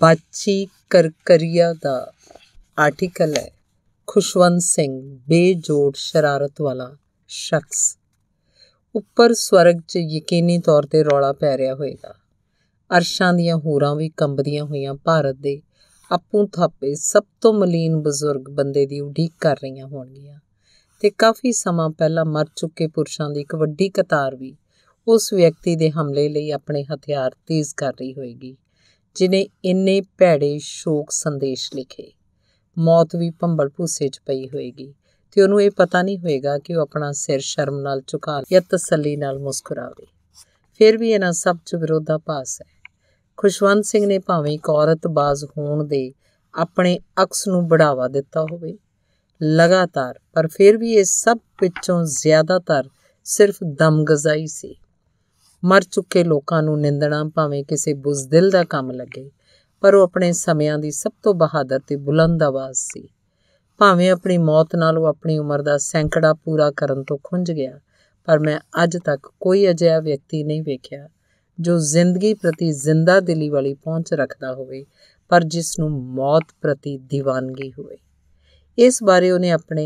ਬਾਚੀ ਕਰਕਰੀਆ ਦਾ article ਹੈ ਖੁਸ਼ਵੰਤ ਸਿੰਘ ਬੇਜੋੜ ਸ਼ਰਾਰਤ ਵਾਲਾ ਸ਼ਖਸ ਉੱਪਰ ਸਵਰਗ 'ਚ ਯਕੀਨੀ ਤੌਰ ਤੇ ਰੌਲਾ ਪੈ ਰਿਹਾ ਹੋਵੇਗਾ ਅਰਸ਼ਾਂ ਦੀਆਂ ਹੂਰਾਂ ਵੀ ਕੰਬਦੀਆਂ ਹੋਈਆਂ ਭਾਰਤ ਦੇ ਆਪੂ ਥਾਪੇ ਸਭ ਤੋਂ ਮਲੀਨ ਬਜ਼ੁਰਗ ਬੰਦੇ ਦੀ ਉਡੀਕ ਕਰ ਰਹੀਆਂ ਹੋਣਗੀਆਂ ਤੇ ਕਾਫੀ ਸਮਾਂ ਪਹਿਲਾਂ ਮਰ ਚੁੱਕੇ ਪੁਰਸ਼ਾਂ ਦੀ ਇੱਕ ਵੱਡੀ ਕਤਾਰ ਵੀ ਉਸ ਵਿਅਕਤੀ ਦੇ ਹਮਲੇ ਲਈ ਆਪਣੇ ਹਥਿਆਰ ਤੇਜ਼ ਕਰ ਰਹੀ ਹੋਏਗੀ ਜਿਨੇ ਇੰਨੇ ਭੈੜੇ ਸ਼ੋਕ ਸੰਦੇਸ਼ ਲਿਖੇ ਮੌਤ ਵੀ ਭੰਬਲ ਭੂਸੇ 'ਚ ਪਈ ਹੋਏਗੀ ਤੇ ਉਹਨੂੰ ਇਹ ਪਤਾ ਨਹੀਂ ਹੋਏਗਾ ਕਿ ਉਹ ਆਪਣਾ ਸਿਰ ਸ਼ਰਮ ਨਾਲ ਝੁਕਾ ਜਾਂ ਤਸੱਲੀ ਨਾਲ ਮੁਸਕਰਾਵੇ ਫਿਰ ਵੀ ਇਹਨਾਂ ਸਭ 'ਚ ਵਿਰੋਧਾਭਾਸ ਹੈ ਖੁਸ਼ਵੰਤ ਸਿੰਘ ਨੇ ਭਾਵੇਂ ਇੱਕ ਔਰਤ ਬਾਜ਼ ਹੋਣ ਦੇ ਆਪਣੇ ਅਕਸ ਨੂੰ ਬੜਾਵਾ ਦਿੱਤਾ ਹੋਵੇ ਲਗਾਤਾਰ ਪਰ ਫਿਰ ਵੀ ਇਹ ਸਭ ਵਿੱਚੋਂ ਜ਼ਿਆਦਾਤਰ ਸਿਰਫ ਦਮਗਜ਼ਾਈ ਸੀ ਮਰ ਚੁੱਕੇ ਲੋਕਾਂ ਨੂੰ ਨਿੰਦਣਾ ਭਾਵੇਂ ਕਿਸੇ ਬੁਜ਼ਦਿਲ ਦਾ ਕੰਮ ਲੱਗੇ ਪਰ ਉਹ ਆਪਣੇ ਸਮਿਆਂ ਦੀ ਸਭ ਤੋਂ ਬਹਾਦਰ ਤੇ ਬੁਲੰਦ ਆਵਾਜ਼ ਸੀ ਭਾਵੇਂ ਆਪਣੀ ਮੌਤ ਨਾਲ ਉਹ ਆਪਣੀ ਉਮਰ ਦਾ ਸੈਂਕੜਾ ਪੂਰਾ ਕਰਨ ਤੋਂ ਖੁੰਝ ਗਿਆ ਪਰ ਮੈਂ ਅੱਜ ਤੱਕ ਕੋਈ ਅਜਿਹਾ ਵਿਅਕਤੀ ਨਹੀਂ ਵੇਖਿਆ ਜੋ ਜ਼ਿੰਦਗੀ ਪ੍ਰਤੀ ਜ਼ਿੰਦਾ ਦਿਲੀ ਵਾਲੀ ਪਹੁੰਚ ਰੱਖਦਾ ਹੋਵੇ ਪਰ ਜਿਸ ਨੂੰ ਮੌਤ ਪ੍ਰਤੀ دیਵਾਨਗੀ ਹੋਵੇ ਇਸ ਬਾਰੇ ਉਹਨੇ ਆਪਣੇ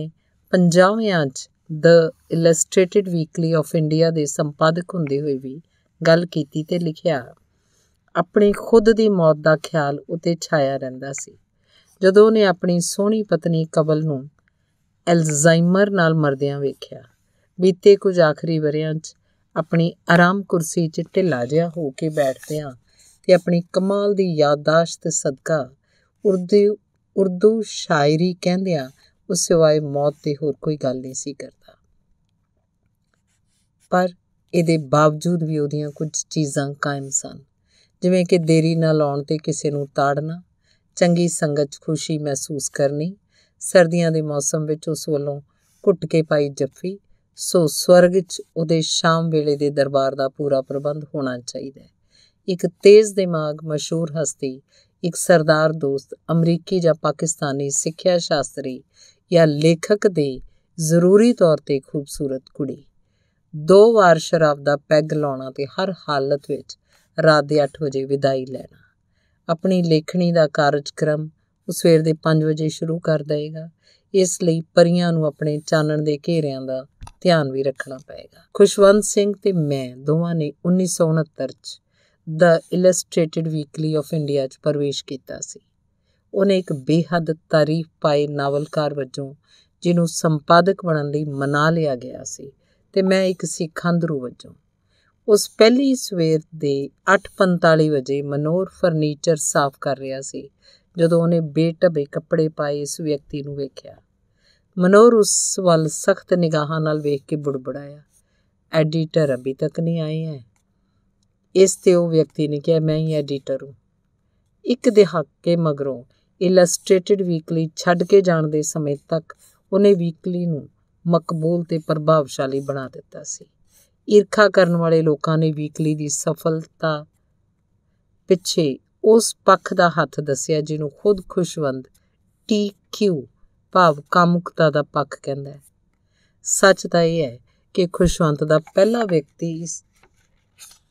50ਵਿਆਂ ਚ the Illustrated Weekly of India ਦੇ ਸੰਪਾਦਕ ਹੁੰਦੇ ਹੋਏ ਵੀ ਗੱਲ ਕੀਤੀ ਤੇ ਲਿਖਿਆ ਆਪਣੇ ਖੁਦ ਦੀ ਮੌਤ ਦਾ ਖਿਆਲ ਉਤੇ ਛਾਇਆ ਰਹਿੰਦਾ ਸੀ ਜਦੋਂ ਉਹਨੇ ਆਪਣੀ ਸੋਹਣੀ ਪਤਨੀ ਕਬਲ ਨੂੰ ਐਲਜ਼ਾਈਮਰ ਨਾਲ ਮਰਦਿਆਂ ਵੇਖਿਆ ਬੀਤੇ ਕੁਝ ਆਖਰੀ ਵਰਿਆਂ 'ਚ ਆਪਣੀ ਆਰਾਮ ਕੁਰਸੀ 'ਚ ਢਿੱਲਾ ਜਿਹਾ ਹੋ ਕੇ ਬੈਠਦੇ ਆ ਤੇ ਆਪਣੀ ਕਮਾਲ ਦੀ ਯਾਦਦਾਸ਼ਤ ਸਦਕਾ ਉਰਦੂ ਉਰਦੂ ਸ਼ਾਇਰੀ ਕਹਿੰਦਿਆਂ ਉਸ ਸਿਵਾਏ ਮੌਤ ਤੇ ਹੋਰ ਕੋਈ ਗੱਲ ਨਹੀਂ ਸੀ ਕਰਦਾ ਪਰ ਇਹਦੇ ਬਾਵਜੂਦ ਵੀ ਉਹਦੀਆਂ ਕੁਝ ਚੀਜ਼ਾਂ ਕਾਇਮ ਸਨ ਜਿਵੇਂ ਕਿ ਦੇਰੀ ਨਾਲ ਆਉਣ ਤੇ ਕਿਸੇ ਨੂੰ ਤਾੜਨਾ ਚੰਗੀ ਸੰਗਤ 'ਚ ਖੁਸ਼ੀ ਮਹਿਸੂਸ ਕਰਨੀ ਸਰਦੀਆਂ ਦੇ ਮੌਸਮ ਵਿੱਚ ਉਸ ਵੱਲੋਂ ਘੁੱਟ ਕੇ ਪਾਈ ਜੱਫੀ ਸੋ ਸਵਰਗ 'ਚ ਉਹਦੇ ਸ਼ਾਮ ਵੇਲੇ ਦੇ ਦਰਬਾਰ ਦਾ ਪੂਰਾ ਪ੍ਰਬੰਧ ਹੋਣਾ ਚਾਹੀਦਾ ਇੱਕ ਤੇਜ਼ ਦਿਮਾਗ ਮਸ਼ਹੂਰ ਹਸਤੀ ਇੱਕ ਸਰਦਾਰ ਦੋਸਤ ਅਮਰੀਕੀ ਜਾਂ ਪਾਕਿਸਤਾਨੀ ਸਿੱਖਿਆ ਸ਼ਾਸਤਰੀ ਜਾਂ ਲੇਖਕ ਦੇ ਜ਼ਰੂਰੀ ਤੌਰ ਤੇ ਖੂਬਸੂਰਤ ਕੁੜੀ ਦੋ ਵਾਰ ਸ਼ਰਾਬ ਦਾ ਪੈਗ ਲਾਉਣਾ ਤੇ ਹਰ ਹਾਲਤ ਵਿੱਚ ਰਾਤ ਦੇ 8 ਵਜੇ ਵਿਦਾਈ ਲੈਣਾ ਆਪਣੀ ਲੇਖਣੀ ਦਾ ਕਾਰਜਕ੍ਰਮ ਉਹ ਸਵੇਰ ਦੇ 5 ਵਜੇ ਸ਼ੁਰੂ ਕਰ ਦੇਗਾ ਇਸ ਲਈ ਪਰੀਆਂ ਨੂੰ ਆਪਣੇ ਚਾਨਣ ਦੇ ਘੇਰਿਆਂ ਦਾ ਧਿਆਨ ਵੀ ਰੱਖਣਾ ਪਏਗਾ ਖੁਸ਼ਵੰਤ ਸਿੰਘ ਤੇ ਮੈਂ ਦੋਵਾਂ ਨੇ 1969 ਚ ਦਾ ਇਲਸਟ੍ਰੇਟਿਡ ਵੀਕਲੀ ਆਫ ਇੰਡੀਆ ਚ ਪ੍ਰਵੇਸ਼ ਕੀਤਾ ਸੀ ਉਹਨੇ ਇੱਕ ਬੇਹੱਦ ਤਾਰੀਫ ਪਾਏ ਨਾਵਲਕਾਰ ਵਜੋਂ ਜਿਹਨੂੰ ਸੰਪਾਦਕ ਬਣਨ ਲਈ ਮਨਾ ਲਿਆ ਗਿਆ ਸੀ ਤੇ ਮੈਂ ਇੱਕ ਸਿੱਖੰਦਰੂ ਵਜੋਂ ਉਸ ਪਹਿਲੀ ਸਵੇਰ ਦੇ 8:45 ਵਜੇ ਮਨੋਰ ਫਰਨੀਚਰ ਸਾਫ਼ ਕਰ ਰਿਹਾ ਸੀ ਜਦੋਂ ਉਹਨੇ ਬੇਟਬੇ ਕੱਪੜੇ ਪਾਏ ਇਸ ਵਿਅਕਤੀ ਨੂੰ ਵੇਖਿਆ ਮਨੋਰ ਉਸ ਵੱਲ ਸਖਤ ਨਿਗਾਹਾਂ ਨਾਲ ਵੇਖ ਕੇ ਬੁੜਬੜਾਇਆ ਐਡੀਟਰ ਅਭੀ ਤੱਕ ਨਹੀਂ ਆਏ ਹੈ ਇਸ ਤੇ ਉਹ ਵਿਅਕਤੀ ਨੇ ਕਿਹਾ ਮੈਂ ਹੀ ਐਡੀਟਰ ਹਾਂ ਇੱਕ ਦਿਹਾਕੇ ਮਗਰੋਂ ਇਲਸਟ੍ਰੇਟਿਡ ਵੀਕਲੀ ਛੱਡ ਕੇ ਜਾਣ ਦੇ ਸਮੇਂ ਤੱਕ ਉਹਨੇ ਵੀਕਲੀ ਨੂੰ ਮਕਬੂਲ ਤੇ ਪ੍ਰਭਾਵਸ਼ਾਲੀ ਬਣਾ ਦਿੱਤਾ ਸੀ ਈਰਖਾ ਕਰਨ ਵਾਲੇ ਲੋਕਾਂ ਨੇ ਵੀਕਲੀ ਦੀ ਸਫਲਤਾ ਪਿੱਛੇ ਉਸ ਪੱਖ ਦਾ ਹੱਥ ਦੱਸਿਆ ਜਿਹਨੂੰ ਖੁਦ ਖੁਸ਼ਵੰਦ ਟੀ ਕਿਊ ਭਾਵ ਕਾਮੁਕਤਾ ਦਾ ਪੱਖ ਕਹਿੰਦਾ ਹੈ ਸੱਚ ਤਾਂ ਇਹ ਹੈ ਕਿ ਖੁਸ਼ਵੰਤ ਦਾ ਪਹਿਲਾ ਵਿਅਕਤੀ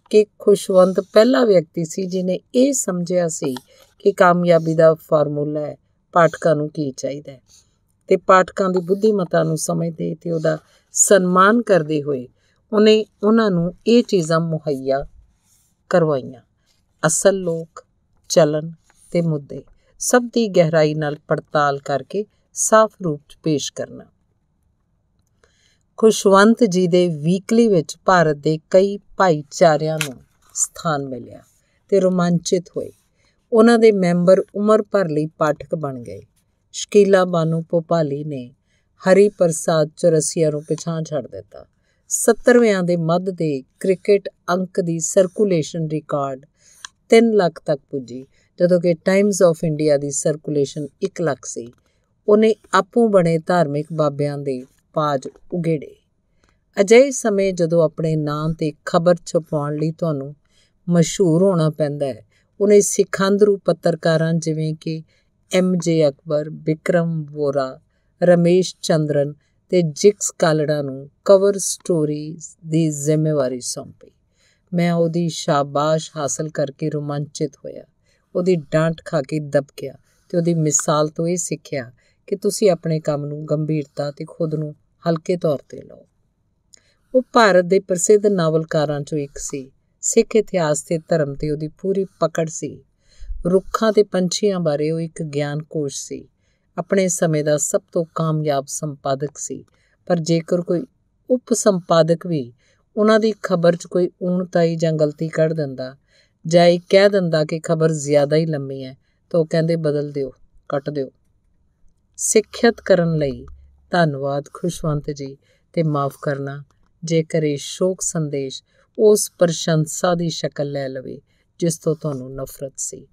ਕਿ ਖੁਸ਼ਵੰਤ ਪਹਿਲਾ ਵਿਅਕਤੀ ਸੀ ਜਿਨੇ ਇਹ ਸਮਝਿਆ ਸੀ ਕਿ ਕਾਮਯਾਬੀ ਦਾ ਫਾਰਮੂਲਾ ਹੈ ਪਾਠਕਾਂ ਨੂੰ ਕੀ ਚਾਹੀਦਾ ਹੈ ਤੇ ਪਾਠਕਾਂ ਦੀ ਬੁੱਧੀਮਤਾ ਨੂੰ ਸਮਝਦੇ ਤੇ ਉਹਦਾ ਸਨਮਾਨ ਕਰਦੇ ਹੋਏ ਉਹਨੇ ਉਹਨਾਂ ਨੂੰ ਇਹ ਚੀਜ਼ਾਂ ਮੁਹੱਈਆ ਕਰਵਾਈਆਂ ਅਸਲ ਲੋਕ ਚਲਨ ਤੇ ਮੁੱਦੇ ਸਭ ਦੀ ਗਹਿਰਾਈ ਨਾਲ ਪੜਤਾਲ ਕਰਕੇ ਸਾਫ਼ ਰੂਪ 'ਚ ਪੇਸ਼ ਕਰਨਾ ਖੁਸ਼ਵੰਤ ਜੀ ਦੇ ਵੀਕਲੀ ਵਿੱਚ ਭਾਰਤ ਦੇ ਕਈ ਭਾਈਚਾਰਿਆਂ ਨੂੰ ਸਥਾਨ ਮਿਲਿਆ ਤੇ ਰੋਮਾਂਚਿਤ ਹੋਏ ਉਹਨਾਂ ਦੇ ਮੈਂਬਰ ਉਮਰ ਭਰ ਲਈ ਪਾਠਕ ਬਣ ਗਏ ਸ਼ਕੀਲਾ ਬਾਨੂ ਪੋਪਾਲੀ ਨੇ ਹਰੀ ਪ੍ਰਸਾਦ ਚਰਸੀਆ ਨੂੰ ਪਛਾਣ ਛੱਡ ਦਿੱਤਾ 70ਵਿਆਂ ਦੇ ਮੱਧ ਦੇ ਕ੍ਰਿਕਟ ਅੰਕ ਦੀ ਸਰਕੂਲੇਸ਼ਨ ਰਿਕਾਰਡ 3 ਲੱਖ ਤੱਕ ਪੁੱਜੀ ਜਦੋਂ ਕਿ ਟਾਈਮਜ਼ ਆਫ ਇੰਡੀਆ ਦੀ ਸਰਕੂਲੇਸ਼ਨ 1 ਲੱਖ ਸੀ ਉਹਨੇ ਆਪੋਂ ਬਣੇ ਧਾਰਮਿਕ ਬਾਬਿਆਂ ਦੇ ਪਾਜ ਉਗੇੜੇ ਅਜੇ ਸਮੇਂ ਜਦੋਂ ਆਪਣੇ ਨਾਮ ਤੇ ਖਬਰ ਛਪਾਉਣ ਲਈ ਤੁਹਾਨੂੰ ਮਸ਼ਹੂਰ ਹੋਣਾ ਪੈਂਦਾ ਹੈ ਉਹਨੇ ਸਿੱਖਾਂ ਪੱਤਰਕਾਰਾਂ ਜਿਵੇਂ ਕਿ ਐਮ ਜੇ ਅਕਬਰ ਵਿਕਰਮ ਵੋਰਾ ਰਮੇਸ਼ ਚੰਦਰਨ ਤੇ ਜਿਕਸ ਕਾਲੜਾ ਨੂੰ ਕਵਰ ਸਟੋਰੀ ਦੀ ਜ਼ਿੰਮੇਵਾਰੀ ਸੌਂਪੀ ਮੈਂ ਉਹਦੀ ਸ਼ਾਬਾਸ਼ ਹਾਸਲ ਕਰਕੇ ਰੋਮਾਂਚਿਤ ਹੋਇਆ ਉਹਦੀ ਡਾਂਟ ਖਾ ਕੇ ਦਬ ਗਿਆ ਤੇ ਉਹਦੀ ਮਿਸਾਲ ਤੋਂ ਇਹ ਸਿੱਖਿਆ ਕਿ ਤੁਸੀਂ ਆਪਣੇ ਕੰਮ ਨੂੰ ਗੰਭੀਰਤਾ ਤੇ ਖੁਦ ਨੂੰ ਹਲਕੇ ਤੌਰ ਤੇ ਲਓ ਉਹ ਭਾਰਤ ਦੇ ਪ੍ਰਸਿੱਧ ਨਾਵਲਕਾਰਾਂ ਚੋਂ ਇੱਕ ਸੀ ਸਿੱਖ ਇਤਿਹਾਸ ਤੇ ਧਰਮ ਤੇ ਉਹਦੀ ਪੂਰੀ ਪਕੜ ਸੀ ਰੁੱਖਾਂ ਤੇ ਪੰਛੀਆਂ ਬਾਰੇ ਉਹ ਇੱਕ ਗਿਆਨ ਕੋਸ਼ ਸੀ ਆਪਣੇ ਸਮੇਂ ਦਾ ਸਭ ਤੋਂ ਕਾਮਯਾਬ ਸੰਪਾਦਕ ਸੀ ਪਰ ਜੇਕਰ ਕੋਈ ਉਪ ਸੰਪਾਦਕ ਵੀ ਉਹਨਾਂ ਦੀ ਖਬਰ 'ਚ ਕੋਈ ਊਣਤਾਈ ਜਾਂ ਗਲਤੀ ਕੱਢ ਦਿੰਦਾ ਜਾਂ ਇਹ ਕਹਿ ਦਿੰਦਾ ਕਿ ਖਬਰ ਜ਼ਿਆਦਾ ਹੀ ਲੰਮੀ ਹੈ ਤਾਂ ਉਹ ਕਹਿੰਦੇ ਬਦਲ ਦਿਓ ਕੱਟ ਦਿਓ ਸਿੱਖਿਅਤ ਕਰਨ ਲਈ ਧੰਨਵਾਦ ਖੁਸ਼ਵੰਤ ਜੀ ਤੇ ਮਾਫ ਕਰਨਾ ਜੇਕਰ ਇਹ ਸ਼ੋਕ ਸੰਦੇਸ਼ ਉਸ ਪ੍ਰਸ਼ੰਸਾ ਦੀ ਸ਼ਕਲ ਲੈ ਲਵੇ ਜਿਸ ਤੋਂ ਤੁਹਾਨੂੰ ਨਫ਼ਰਤ ਸੀ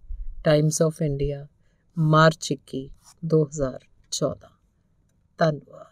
ਟਾਈਮਸ ਆਫ ਇੰਡੀਆ ਮਾਰਚ 21 2014 ਧੰਨਵਾਦ